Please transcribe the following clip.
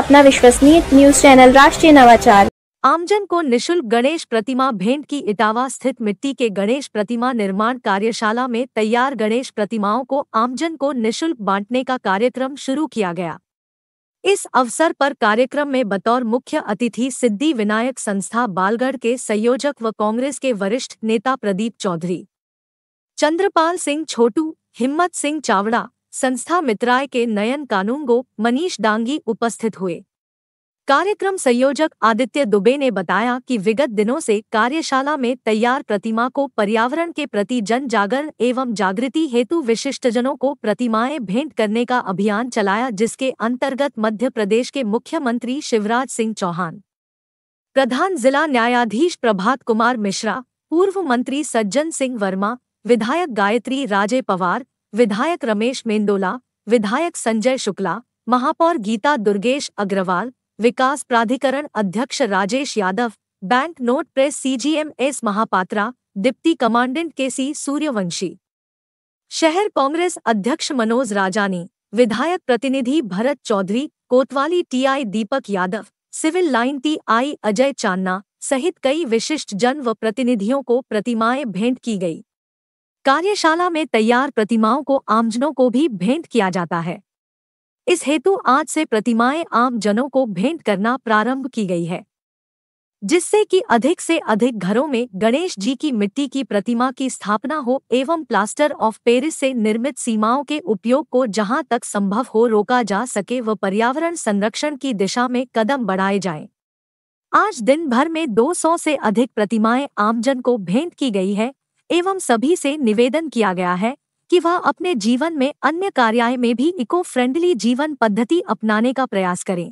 अपना विश्वसनीय news channel राष्ट्रीय नवाचार आमजन को निशुल्क गणेश प्रतिमा भेंट की इटावा स्थित मिट्टी के गणेश प्रतिमा निर्माण कार्यशाला में तैयार गणेश प्रतिमाओं को आमजन को निशुल्क बांटने का कार्यक्रम शुरू किया गया इस अवसर पर कार्यक्रम में बतौर मुख्य अतिथि सिद्धि विनायक संस्था बालगढ़ के संयोजक व कांग्रेस के वरिष्ठ नेता प्रदीप चौधरी चंद्रपाल सिंह छोटू हिम्मत सिंह चावड़ा संस्था मित्राय के नयन कानूंगो मनीष डांगी उपस्थित हुए कार्यक्रम संयोजक आदित्य दुबे ने बताया कि विगत दिनों से कार्यशाला में तैयार प्रतिमा को पर्यावरण के प्रति जन जागरण एवं जागृति हेतु विशिष्टजनों को प्रतिमाएं भेंट करने का अभियान चलाया जिसके अंतर्गत मध्य प्रदेश के मुख्यमंत्री शिवराज सिंह चौहान प्रधान जिला न्यायाधीश प्रभात कुमार मिश्रा पूर्व मंत्री सज्जन सिंह वर्मा विधायक गायत्री राजे पवार विधायक रमेश मेंदोला विधायक संजय शुक्ला महापौर गीता दुर्गेश अग्रवाल विकास प्राधिकरण अध्यक्ष Rajesh Yadav bank note press CGMS Mahapatra deputy commandant K C Suryavanshi शहर कांग्रेस अध्यक्ष मनोज राजानी विधायक प्रतिनिधि भरत चौधरी कोतवाली TI Deepak Yadav civil line TI Ajay Channa सहित कई विशिष्ट जन व प्रतिनिधियों को प्रतिमाएं भेंट की गई कार्यशाला में तैयार प्रतिमाओं को आमजनों को भी भेंट किया जाता है इस हेतु आज से प्रतिमाएं आमजनों को भेंट करना प्रारंभ की गई है जिससे कि अधिक से अधिक घरों में गणेश जी की मिट्टी की प्रतिमा की स्थापना हो एवं प्लास्टर ऑफ पेरिस से निर्मित सीमाओं के उपयोग को जहां तक संभव हो रोका जा सके व पर्यावरण संरक्षण की दिशा में कदम बढ़ाए जाएं। आज दिन भर में 200 से अधिक प्रतिमाएं आमजन को भेंट की गई है एवं सभी से निवेदन किया गया है कि वह अपने जीवन में अन्य कार्याय में भी इको फ्रेंडली जीवन पद्धति अपनाने का प्रयास करें